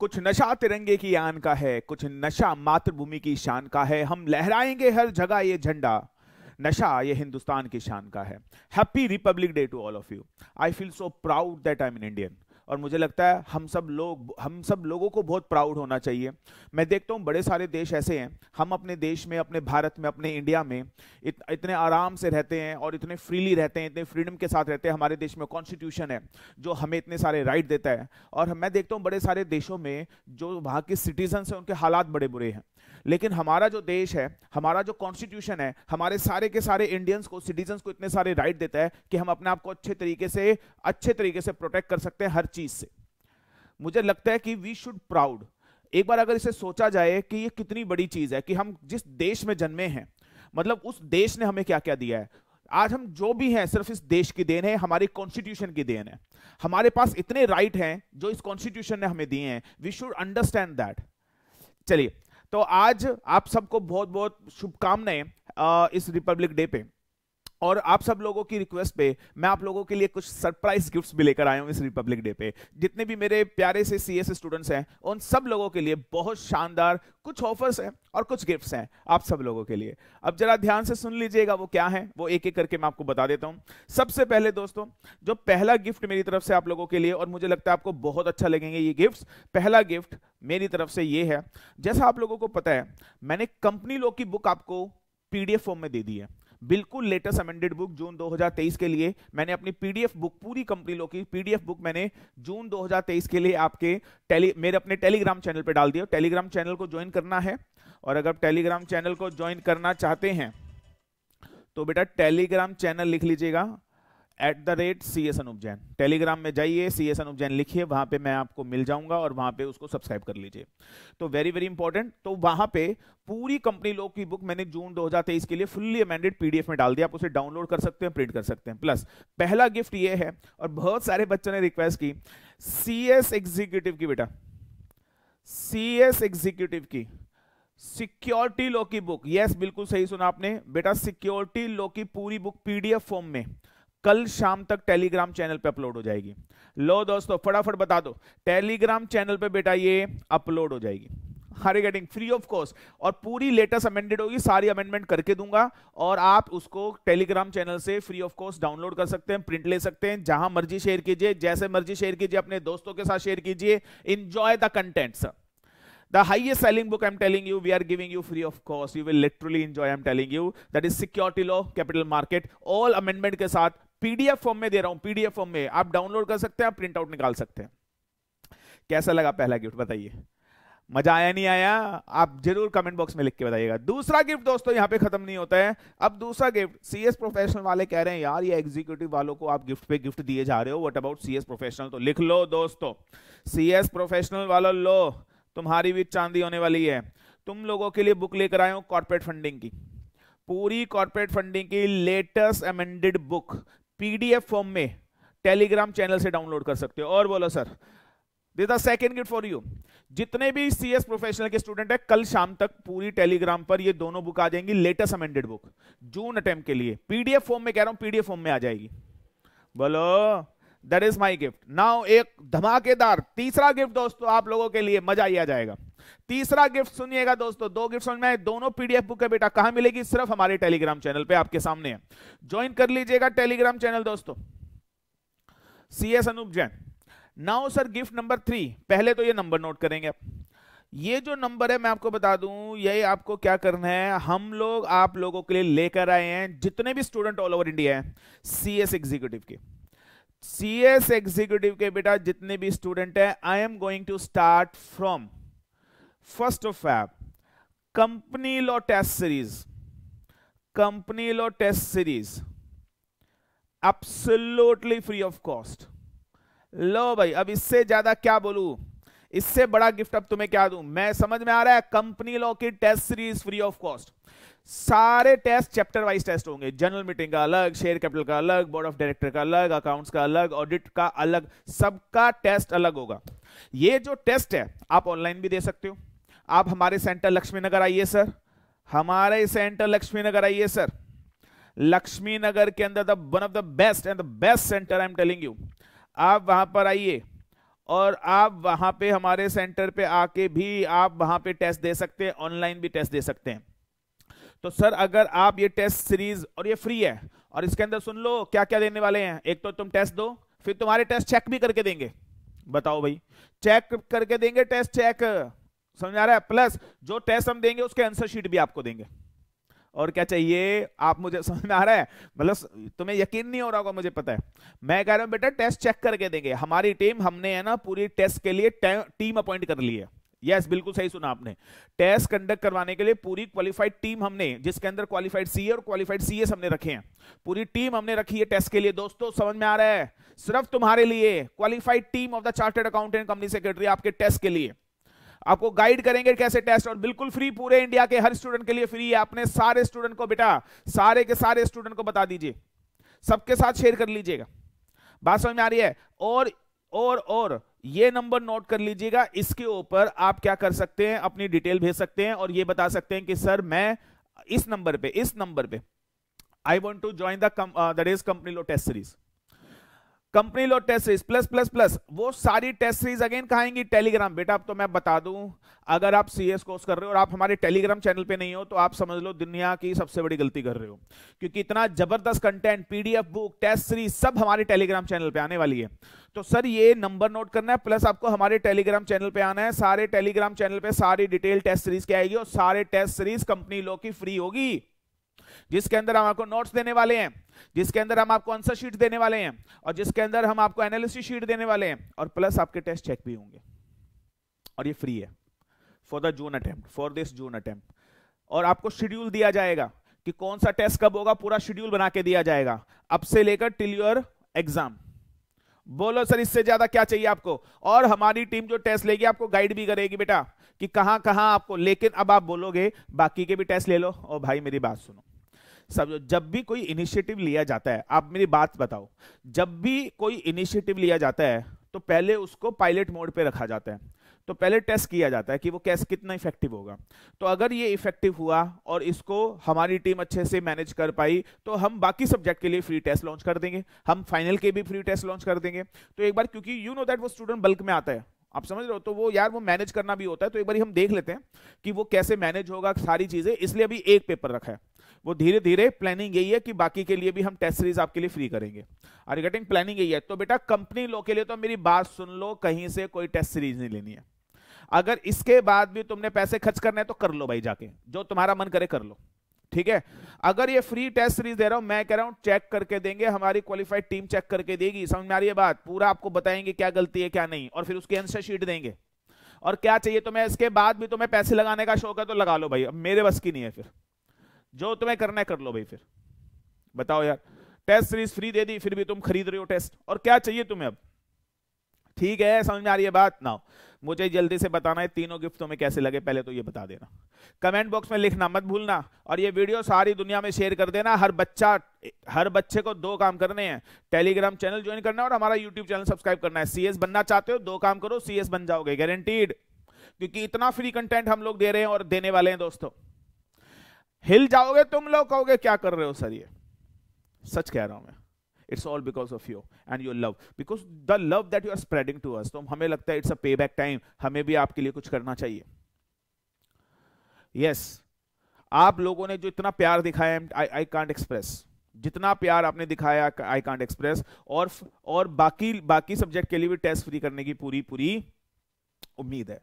कुछ नशा तिरंगे की आन का है कुछ नशा मातृभूमि की शान का है हम लहराएंगे हर जगह ये झंडा नशा ये हिंदुस्तान की शान का है happy Republic Day to all of you I feel so proud that I am Indian और मुझे लगता है हम सब लोग हम सब लोगों को बहुत प्राउड होना चाहिए मैं देखता हूँ बड़े सारे देश ऐसे हैं हम अपने देश में अपने भारत में अपने इंडिया में इत, इतने आराम से रहते हैं और इतने फ्रीली रहते हैं इतने फ्रीडम के साथ रहते हैं हमारे देश में कॉन्स्टिट्यूशन है जो हमें इतने सारे राइट देता है और मैं देखता हूँ बड़े सारे देशों में जो वहाँ के सिटीजन्स हैं उनके हालात बड़े बुरे हैं लेकिन हमारा जो देश है हमारा जो कॉन्स्टिट्यूशन है हमारे सारे के सारे इंडियंस को सिटीजन्स को इतने सारे राइट देता है कि हम अपने आप को अच्छे तरीके से अच्छे तरीके से प्रोटेक्ट कर सकते हैं हर चीज से मुझे लगता है कि वी शुड प्राउड एक बार अगर इसे सोचा जाए कि ये कितनी बड़ी चीज है कि हम जिस देश में जन्मे हैं मतलब उस देश ने हमें क्या क्या दिया है आज हम जो भी हैं सिर्फ इस देश की देन है हमारी कॉन्स्टिट्यूशन की देन है हमारे पास इतने राइट हैं जो इस कॉन्स्टिट्यूशन ने हमें दिए हैं वी शुड अंडरस्टैंड दैट चलिए तो आज आप सबको बहुत बहुत शुभकामनाएं इस रिपब्लिक डे पे और आप सब लोगों की रिक्वेस्ट पे मैं आप लोगों के लिए कुछ सरप्राइज गिफ्ट्स भी लेकर आया हूँ इस रिपब्लिक डे पे जितने भी मेरे प्यारे से सीएस स्टूडेंट्स हैं उन सब लोगों के लिए बहुत शानदार कुछ ऑफर्स हैं और कुछ गिफ्ट्स हैं आप सब लोगों के लिए अब जरा ध्यान से सुन लीजिएगा वो क्या है वो एक एक करके मैं आपको बता देता हूँ सबसे पहले दोस्तों जो पहला गिफ्ट मेरी तरफ से आप लोगों के लिए और मुझे लगता है आपको बहुत अच्छा लगेंगे ये गिफ्ट पहला गिफ्ट मेरी तरफ से ये है जैसा आप लोगों को पता है मैंने कंपनी लोग की बुक आपको पीडीएफ फॉर्म में दे दी है बिल्कुल लेटेस्ट अमेंडेड बुक जून 2023 के लिए मैंने अपनी पीडीएफ बुक पूरी कंपनी लो की पीडीएफ बुक मैंने जून 2023 के लिए आपके टेली मेरे अपने टेलीग्राम चैनल पे डाल दिया टेलीग्राम चैनल को ज्वाइन करना है और अगर टेलीग्राम चैनल को ज्वाइन करना चाहते हैं तो बेटा टेलीग्राम चैनल लिख लीजिएगा at the rate C S Anup Jain Telegram में जाइए सी एस अनूप जैन लिखिए वहां पे मैं आपको मिल जाऊंगा और वहां पे उसको सब्सक्राइब कर लीजिए तो वेरी वेरी इंपॉर्टेंट तो वहां पे पूरी कंपनी लोग की बुक मैंने जून 2023 के लिए फुल्ली अमेंडेड पीडीएफ में डाल दिया आप उसे डाउनलोड कर सकते हैं प्रिंट कर सकते हैं प्लस पहला गिफ्ट ये है और बहुत सारे बच्चों ने रिक्वेस्ट की सी एस एग्जीक्यूटिव की बेटा सी एस एग्जीक्यूटिव की सिक्योरिटी लो की बुक यस बिल्कुल सही सुना आपने बेटा सिक्योरिटी लो की पूरी बुक पीडीएफ फॉर्म में कल शाम तक टेलीग्राम चैनल पे अपलोड हो जाएगी लो दोस्तों फटाफट बता दो टेलीग्राम चैनल पे बेटा ये अपलोड हो जाएगी here getting free of cost और पूरी लेटेस्ट अमेंडेड होगी सारी अमेंडमेंट करके दूंगा और आप उसको टेलीग्राम चैनल से फ्री ऑफ कॉस्ट डाउनलोड कर सकते हैं प्रिंट ले सकते हैं जहां मर्जी शेयर कीजिए जैसे मर्जी शेयर कीजिए अपने दोस्तों के साथ शेयर कीजिए enjoy the content the highest selling book i'm telling you we are giving you free of cost you will literally enjoy i'm telling you that is security law capital market all amendment ke साथ PDF form में दे रहा हूं PDF form में आप download कर सकते हैं आप प्रिंट आउट निकाल सकते हैं कैसा लगा पहला गिफ्ट बताइए मजा आया नहीं आया आप जरूर कमेंट बॉक्स में लिख के बताइएगा दूसरा गिफ्ट दोस्तों यहाँ पे खत्म नहीं होता है अब दूसरा गिफ्ट सीएस प्रोफेशनल वाले कह रहे हैं यार ये एग्जीक्यूटिव वालों को आप गिफ्ट पे गिफ्ट दिए जा रहे हो व्हाट अबाउट सीएस प्रोफेशनल तो लिख लो दोस्तों सीएस प्रोफेशनल वालों लो तुम्हारी भी चांदी होने वाली है तुम लोगों के लिए बुक लेकर आए हो कॉर्पोरेट फंडिंग की पूरी कॉर्पोरेट फंडिंग की latest amended book PDF form में टेलीग्राम चैनल से डाउनलोड कर सकते हो और बोलो sir this the second gift for you जितने भी सीएस प्रोफेशनल के स्टूडेंट है कल शाम तक पूरी टेलीग्राम पर ये दोनों बुक आ जाएंगी latest amended book June attempt के लिए पीडीएफ फॉर्म में कह रहा हूं पीडीएफ फॉर्म में आ जाएगी बोलो that is my gift now एक धमाकेदार तीसरा गिफ्ट दोस्तों आप लोगों के लिए मजा ही आ जाएगा तीसरा गिफ्ट सुनिएगा दोस्तों दो गिफ्ट समझ में दोनों पीडीएफ बुक है बेटा कहां मिलेगी सिर्फ हमारे टेलीग्राम चैनल पे आपके सामने है ज्वाइन कर लीजिएगा टेलीग्राम चैनल दोस्तों C S Anup Jain now sir gift number three पहले तो ये नंबर नोट करेंगे आप ये जो नंबर है मैं आपको बता दूं यही आपको क्या करना है हम लोग आप लोगों के लिए लेकर आए हैं जितने भी स्टूडेंट ऑल ओवर इंडिया हैं सी एस एग्जीक्यूटिव के सी एस एग्जीक्यूटिव के बेटा जितने भी स्टूडेंट हैं I am going to start from first of app company law test series company law test series absolutely free of cost लो भाई अब इससे ज्यादा क्या बोलू इससे बड़ा गिफ्ट अब तुम्हें क्या दूं मैं समझ में आ रहा है कंपनी लॉ की test series free of cost सारे टेस्ट चैप्टर वाइज टेस्ट होंगे जनरल मीटिंग का अलग शेयर कैपिटल का अलग बोर्ड ऑफ डायरेक्टर का अलग अकाउंट्स का अलग ऑडिट का अलग सबका टेस्ट अलग होगा ये जो टेस्ट है आप ऑनलाइन भी दे सकते हो आप हमारे सेंटर लक्ष्मी नगर आइए सर हमारे सेंटर लक्ष्मी नगर आइए सर लक्ष्मी नगर के अंदर the one of the best and the best centre I am telling you आप वहां पर आइए और आप वहां पे हमारे सेंटर पे आके भी आप वहां पे टेस्ट दे सकते हैं ऑनलाइन भी टेस्ट दे सकते हैं तो सर अगर आप ये टेस्ट सीरीज और ये फ्री है और इसके अंदर सुन लो क्या क्या देने वाले हैं एक तो तुम टेस्ट दो फिर तुम्हारे टेस्ट चेक भी करके देंगे बताओ भाई चेक करके देंगे टेस्ट चेक समझ आ रहा है प्लस जो टेस्ट हम देंगे उसके आंसर शीट भी आपको देंगे और क्या चाहिए आप मुझे समझ में आ रहा है मतलब तुम्हें यकीन नहीं हो रहा होगा मुझे पता है मैं कह रहा हूं बेटा टेस्ट चेक करके देंगे हमारी टीम हमने है ना पूरी टेस्ट के लिए टीम अपॉइंट कर ली है यस बिल्कुल सही सुना आपने टेस्ट कंडक्ट करवाने के लिए पूरी क्वालिफाइड टीम हमने जिसके अंदर क्वालिफाइड सी और क्वालिफाइड सी हमने रखे हैं पूरी टीम हमने रखी है टेस्ट के लिए दोस्तों समझ में आ रहा है सिर्फ तुम्हारे लिए qualified team of the chartered accountant company secretary आपके टेस्ट के लिए आपको गाइड करेंगे कैसे टेस्ट और बिल्कुल फ्री पूरे इंडिया के हर स्टूडेंट के लिए फ्री है अपने सारे स्टूडेंट को बेटा सारे के सारे स्टूडेंट को बता दीजिए सबके साथ शेयर कर लीजिएगा बात समझ में आ रही है और और और ये नंबर नोट कर लीजिएगा इसके ऊपर आप क्या कर सकते हैं अपनी डिटेल भेज सकते हैं और ये बता सकते हैं कि सर मैं इस नंबर पे इस नंबर पे I want to join the is company law test series company law test series plus plus plus वो सारी टेस्ट सीरीज अगेन कहाएंगी टेलीग्राम बेटा अब तो मैं बता दू अगर आप सीएस कोर्स कर रहे हो और आप हमारे टेलीग्राम चैनल पे नहीं हो तो आप समझ लो दुनिया की सबसे बड़ी गलती कर रहे हो क्योंकि इतना जबरदस्त content PDF book test series सब हमारे टेलीग्राम चैनल पे आने वाली है तो सर ये नंबर नोट करना है प्लस आपको हमारे टेलीग्राम चैनल पे आना है सारे टेलीग्राम चैनल पे सारी डिटेल टेस्ट सीरीज की आएगी और सारे टेस्ट सीरीज कंपनी लो की फ्री होगी जिसके अंदर हम आपको नोट्स देने वाले हैं जिसके अंदर हम आपको आंसर शीट देने वाले हैं और जिसके अंदर हम आपको एनालिसिस शीट देने वाले हैं और प्लस आपके टेस्ट चेक भी होंगे और ये फ्री है for the June attempt for this June attempt और आपको शेड्यूल दिया जाएगा कि कौन सा टेस्ट कब होगा पूरा शेड्यूल बना के दिया जाएगा अब से लेकर टिल योर एग्जाम बोलो सर इससे ज्यादा क्या चाहिए आपको और हमारी टीम जो टेस्ट लेगी आपको गाइड भी करेगी बेटा कि कहां कहां आपको लेकिन अब आप बोलोगे बाकी के भी टेस्ट ले लो और भाई मेरी बात सुनो सब जब भी कोई इनिशिएटिव लिया जाता है आप मेरी बात बताओ जब भी कोई इनिशिएटिव लिया जाता है तो पहले उसको पायलट मोड पे रखा जाता है तो पहले टेस्ट किया जाता है कि वो कैसे कितना इफेक्टिव होगा तो अगर ये इफेक्टिव हुआ और इसको हमारी टीम अच्छे से मैनेज कर पाई तो हम बाकी सब्जेक्ट के लिए फ्री टेस्ट लॉन्च कर देंगे हम फाइनल के भी फ्री टेस्ट लॉन्च कर देंगे तो एक बार क्योंकि यू नो दैट वो स्टूडेंट बल्क में आता है आप समझ रहे हो तो वो यार वो मैनेज करना भी होता है तो एक बार हम देख लेते हैं कि वो कैसे मैनेज होगा सारी चीजें इसलिए अभी एक पेपर रखा है वो धीरे धीरे प्लानिंग यही है कि बाकी के लिए भी हम टेस्ट सीरीज आपके लिए फ्री करेंगे आर रिगार्डिंग प्लानिंग यही है तो बेटा कंपनी लो के लिए तो मेरी बात सुन लो कहीं से कोई टेस्ट सीरीज नहीं लेनी है अगर इसके बाद भी तुमने पैसे खर्च करने हैं तो कर लो भाई जाके जो तुम्हारा मन करे कर लो ठीक है अगर ये फ्री टेस्ट सीरीज दे रहा हूं मैं कह रहा हूं चेक करके देंगे हमारी क्वालिफाइड टीम चेक करके देगी समझ में आ रही है बात पूरा आपको बताएंगे क्या गलती है क्या नहीं और फिर उसकी आंसर शीट देंगे और क्या चाहिए तो मैं इसके बाद भी तुम्हें पैसे लगाने का शौक है तो लगा लो भाई अब मेरे बस की नहीं है फिर जो तुम्हें करना है कर लो भाई फिर बताओ यार टेस्ट सीरीज फ्री दे दी फिर भी तुम खरीद रहे हो टेस्ट और क्या चाहिए तुम्हें अब ठीक है समझ में आ रही है बात ना मुझे जल्दी से बताना है तीनों गिफ्ट तुम्हें कैसे लगे पहले तो ये बता देना कमेंट बॉक्स में लिखना मत भूलना और ये वीडियो सारी दुनिया में शेयर कर देना हर बच्चा हर बच्चे को दो काम करने हैं टेलीग्राम चैनल ज्वाइन करना है और हमारा यूट्यूब चैनल सब्सक्राइब करना है सीएस बनना चाहते हो दो काम करो सीएस बन जाओगे गारंटीड क्योंकि इतना फ्री कंटेंट हम लोग दे रहे हैं और देने वाले हैं दोस्तों हिल जाओगे तुम लोग कहोगे क्या कर रहे हो सर ये सच कह रहा हूं मैं it's all because of you and your love because the love that you are spreading to us तो हमें लगता है इट्स अ पे बैक टाइम हमें भी आपके लिए कुछ करना चाहिए यस yes, आप लोगों ने जो इतना प्यार दिखाया आई आई कांट एक्सप्रेस जितना प्यार आपने दिखाया आई कांट एक्सप्रेस और और बाकी बाकी सब्जेक्ट के लिए भी टेस्ट फ्री करने की पूरी पूरी उम्मीद है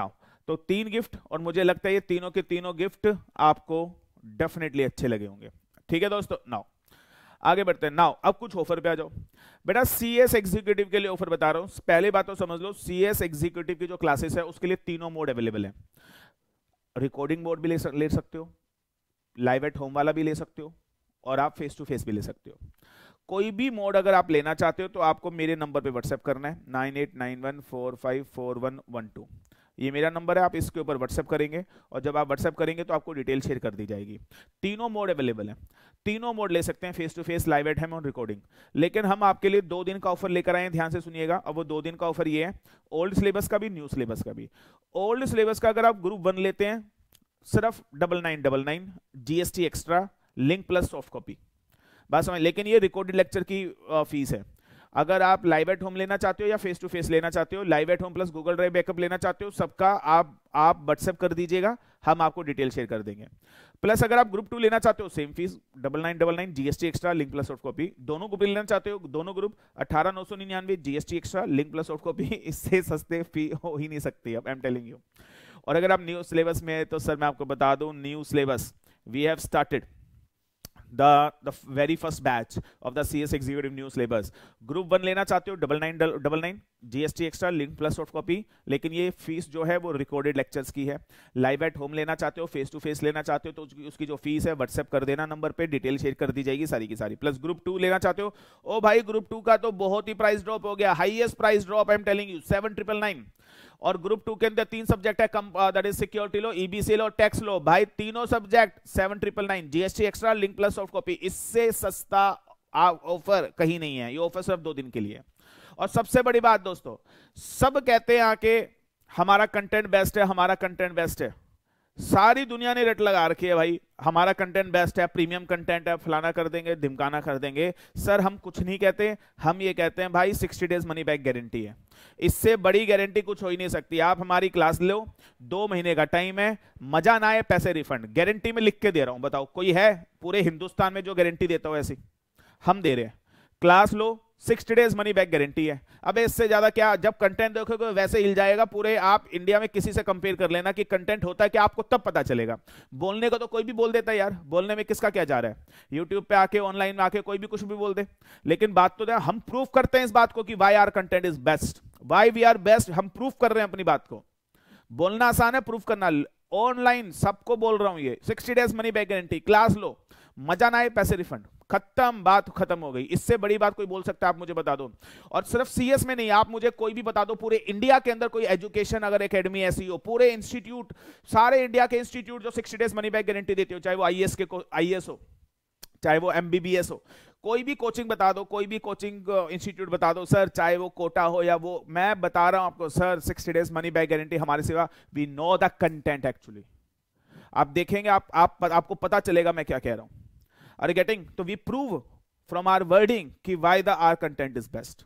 नाउ तो तीन गिफ्ट और मुझे लगता है ये तीनों के तीनों गिफ्ट आपको डेफिनेटली अच्छे लगे होंगे ठीक है दोस्तों नाउ आगे बढ़ते हैं नाउ अब कुछ ऑफर पे आ जाओ बेटा सीएस एग्जीक्यूटिव के लिए ऑफर बता रहा हूं पहली बात तो समझ लो सीएस एग्जीक्यूटिव की जो क्लासेस है उसके लिए तीनों मोड अवेलेबल है रिकॉर्डिंग मोड भी ले, ले सकते हो लाइव एट होम वाला भी ले सकते हो और आप फेस टू फेस भी ले सकते हो कोई भी मोड अगर आप लेना चाहते हो तो आपको मेरे नंबर पे व्हाट्सएप करना है nine eight nine one four five four one one two ये मेरा नंबर है आप इसके ऊपर व्हाट्सएप करेंगे और जब आप व्हाट्सएप करेंगे तो आपको डिटेल शेयर कर दी जाएगी तीनों मोड अवेलेबल हैं तीनों मोड ले सकते हैं face to face live at home और रिकॉर्डिंग लेकिन हम आपके लिए दो दिन का ऑफर लेकर आए ध्यान से सुनिएगा अब वो दो दिन का ऑफर ये है ओल्ड सिलेबस का भी न्यू सिलेबस का भी ओल्ड सिलेबस का अगर आप ग्रुप वन लेते हैं सिर्फ double nine double nine GST extra link plus soft copy बात समझ लेकिन ये रिकॉर्डेड लेक्चर की फीस है अगर आप लाइव एट होम लेना चाहते हो या फेस टू फेस लेना चाहते हो live at home plus Google drive backup लेना चाहते हो सबका आप आप व्हाट्सएप कर दीजिएगा हम आपको डिटेल शेयर कर देंगे प्लस अगर आप ग्रुप टू लेना चाहते हो same fees double nine double nine GST extra link plus soft copy दोनों ग्रुप लेना चाहते हो दोनों ग्रुप अठारह नौ सौ निन्यानवे GST extra link plus soft copy इससे सस्ते फी हो ही नहीं सकती अब एम टेलिंग यू और अगर आप न्यू सिलेबस में है तो सर मैं आपको बता दू new syllabus we have started the the very first batch of the CS executive new syllabus group one लेना चाहते हो double nine double nine GST extra link plus soft copy लेकिन ये फीस जो है वो रिकॉर्डेड लेक्चर्स की है लाइव एट होम लेना चाहते हो फेस टू फेस लेना चाहते हो तो उसकी, उसकी जो फीस है व्हाट्सएप कर देना नंबर पर डिटेल शेयर कर दी जाएगी सारी की सारी प्लस ग्रुप टू लेना चाहते हो ओ भाई ग्रुप टू का तो बहुत ही प्राइस ड्रॉप हो गया highest price drop I am telling you seven triple nine और ग्रुप टू के अंदर तीन सब्जेक्ट है that is security law IBC law tax law भाई तीनों subject seven triple nine GST extra link plus soft copy इससे सस्ता offer कहीं नहीं है ये ऑफर सिर्फ दो दिन के लिए और सबसे बड़ी बात दोस्तों सब कहते हैं आके हमारा कंटेंट बेस्ट है हमारा कंटेंट बेस्ट है सारी दुनिया ने रट लगा रखी है भाई हमारा कंटेंट बेस्ट है प्रीमियम कंटेंट है फलाना कर देंगे धिमकाना कर देंगे सर हम कुछ नहीं कहते हम ये कहते हैं भाई 60 डेज मनी बैक गारंटी है इससे बड़ी गारंटी कुछ हो ही नहीं सकती आप हमारी क्लास लो दो महीने का टाइम है मजा ना आए पैसे रिफंड गारंटी में लिख के दे रहा हूं बताओ कोई है पूरे हिंदुस्तान में जो गारंटी देता हो ऐसी हम दे रहे हैं क्लास लो sixty days money back guarantee है अब इससे ज्यादा क्या जब कंटेंट देखोगे वैसे हिल जाएगा पूरे आप इंडिया में किसी से कंपेयर कर लेना कि कंटेंट होता है क्या आपको तब पता चलेगा बोलने का तो कोई भी बोल देता है यार बोलने में किसका क्या जा रहा है यूट्यूब पे आके ऑनलाइन में आके कोई भी कुछ भी बोल दे लेकिन बात तो हम प्रूफ करते हैं इस बात को कि why our content is best why we are best हम प्रूफ कर रहे हैं अपनी बात को बोलना आसान है प्रूफ करना ऑनलाइन सबको बोल रहा हूं ये sixty days money back guarantee class लो मजा ना आए पैसे रिफंड खत्म बात खत्म हो गई इससे बड़ी बात कोई बोल सकता है आप मुझे बता दो और सिर्फ सीएस में नहीं आप मुझे कोई भी बता दो पूरे इंडिया के अंदर कोई एजुकेशन अगर एकेडमी ऐसी हो पूरे इंस्टीट्यूट सारे इंडिया के इंस्टीट्यूट जो sixty days money back guarantee देते हो चाहे वो आई e के आई e हो चाहे वो एम हो कोई भी कोचिंग बता दो कोई भी कोचिंग इंस्टीट्यूट uh, बता दो सर चाहे वो कोटा हो या वो मैं बता रहा हूं आपको sir sixty days money back guarantee हमारे सिवा we know the content actually आप देखेंगे आप, आप आपको पता चलेगा मैं क्या कह रहा हूं are getting getting? We prove from our wording wording कि why the our content is best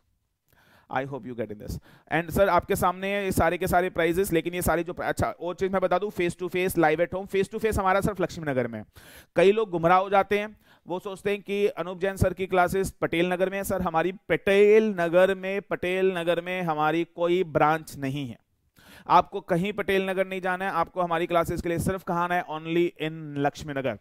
I hope you get in this and sir आपके सामने ये सारे के सारे प्राइजेस लेकिन ये सारी जो अच्छा और चीज़ मैं बता दूं face to face live at home face to face हमारा सर लक्ष्मी नगर में कई लोग गुमराह हो जाते हैं वो सोचते हैं कि अनूप जैन सर की क्लासेस पटेल नगर में है सर हमारी पटेल नगर में पटेल नगर में हमारी कोई ब्रांच नहीं है आपको कहीं पटेल नगर नहीं जाना है आपको हमारी क्लासेस के लिए सिर्फ कहाँ आना है ओनली इन लक्ष्मी नगर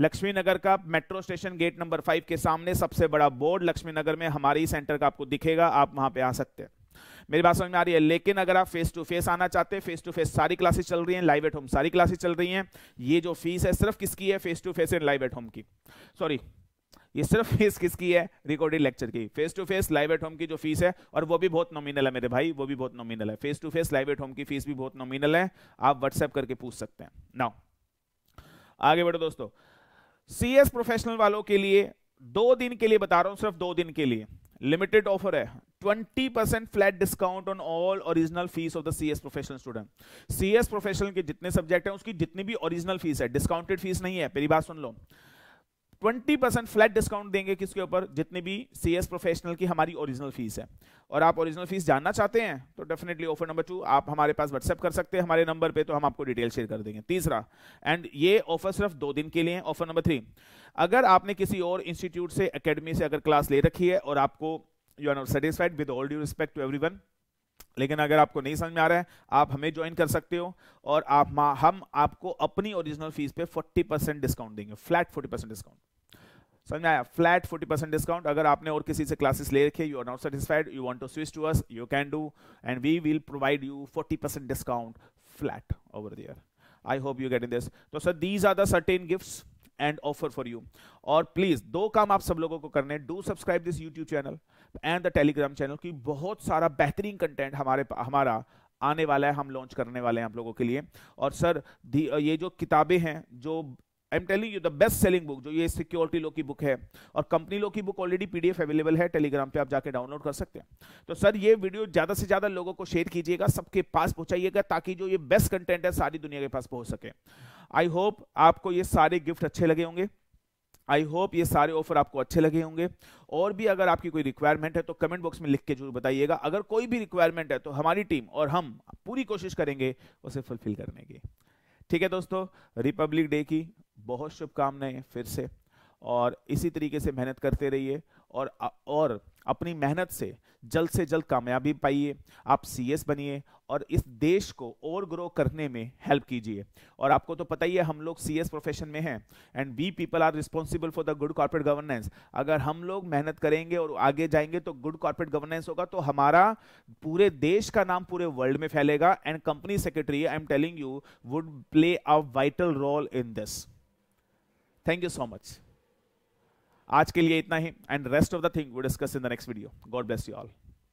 लक्ष्मी नगर का metro station gate number five के सामने सबसे बड़ा बोर्ड लक्ष्मी नगर में हमारी सेंटर का आपको दिखेगा आप वहां पर आ सकते हैं मेरी बात समझ में आ रही है लेकिन अगर आप फेस टू फेस आना चाहते हैं फेस टू फेस सारी क्लासेस चल रही हैं लाइव एट होम सारी क्लासेस चल रही हैं ये जो फीस है सिर्फ किसकी है face to face and live at home की सॉरी ये सिर्फ फीस किसकी है रिकॉर्डेड लेक्चर की face to face live at home की जो फीस है और वो भी बहुत नॉमिनल है मेरे भाई वो भी बहुत नॉमिनल है face to face live at home की फीस भी बहुत नॉमिनल है आप व्हाट्सएप करके पूछ सकते हैं नाउ आगे बढ़ो दोस्तों सी प्रोफेशनल वालों के लिए दो दिन के लिए बता रहा हूं सिर्फ दो दिन के लिए लिमिटेड ऑफर है 20% flat discount on all original fees of the CS professional student CS professional के जितने सब्जेक्ट हैं उसकी जितनी भी ओरिजिनल फीस है डिस्काउंटेड फीस नहीं है पहली बात सुन लो ट्वेंटी परसेंट फ्लैट डिस्काउंट देंगे किसके ऊपर जितने भी सी एस प्रोफेशनल की हमारी ओरिजिनल फीस है और आप ओरिजिनल फीस जानना चाहते हैं तो डेफिनेटली ऑफर नंबर टू आप हमारे पास व्हाट्सएप कर सकते हैं हमारे नंबर पे तो हम आपको डिटेल शेयर कर देंगे तीसरा एंड ये ऑफर सिर्फ दो दिन के लिए ऑफर नंबर थ्री अगर आपने किसी और इंस्टीट्यूट से अकेडमी से अगर क्लास ले रखी है और आपको you are not satisfied with all due respect to every लेकिन अगर आपको नहीं समझ में आ रहा है आप हमें ज्वाइन कर सकते हो और आप हम आपको अपनी ओरिजिनल फीस पे 40 परसेंट डिस्काउंट देंगे फ्लैट 40 परसेंट डिस्काउंट समझ में आया फ्लैट 40 परसेंट डिस्काउंट अगर आपने और किसी से क्लासेस ले रखे you are not satisfied you want to switch to us you can do and we will provide you 40 percent discount flat over there I hope you get in this तो sir these are the certain gifts and offer for you और please दो काम आप सब लोगों को करने do subscribe this YouTube channel and the Telegram channel की बहुत सारा बेहतरीन कंटेंट हमारे हमारा आने वाला है हम लॉन्च करने वाले हैं आप लोगों के लिए और सर ये जो किताबें हैं जो I am telling you the best selling book जो ये सिक्योरिटी लो की बुक है और कंपनी लो की बुक ऑलरेडी पीडीएफ अवेलेबल है टेलीग्राम पे आप जाके डाउनलोड कर सकते हैं तो सर ये वीडियो ज़्यादा से ज़्यादा लोगों को शेयर कीजिएगा सबके पास पहुंचाइएगा ताकि जो ये बेस्ट कंटेंट है सारी दुनिया के पास पहुंच सके आई होप आपको ये सारे गिफ्ट अच्छे लगे होंगे आई होप ये सारे ऑफर आपको अच्छे लगे होंगे और भी अगर आपकी कोई रिक्वायरमेंट है तो कमेंट बॉक्स में लिख के जरूर बताइएगा अगर कोई भी रिक्वायरमेंट है तो हमारी टीम और हम पूरी कोशिश करेंगे उसे फुलफिल करने की ठीक है दोस्तों रिपब्लिक डे की बहुत शुभकामनाएं फिर से और इसी तरीके से मेहनत करते रहिए और और अपनी मेहनत से जल्द से जल्द कामयाबी पाइए आप सीएस बनिए और इस देश को और ग्रो करने में हेल्प कीजिए और आपको तो पता ही है हम लोग सीएस प्रोफेशन में हैं and we people are responsible for the good corporate governance अगर हम लोग मेहनत करेंगे और आगे जाएंगे तो गुड कॉर्पोरेट गवर्नेंस होगा तो हमारा पूरे देश का नाम पूरे वर्ल्ड में फैलेगा and company secretary I am telling you would play a vital role in this thank you so much आज के लिए इतना ही and rest of the thing वो discuss in the next video God bless you all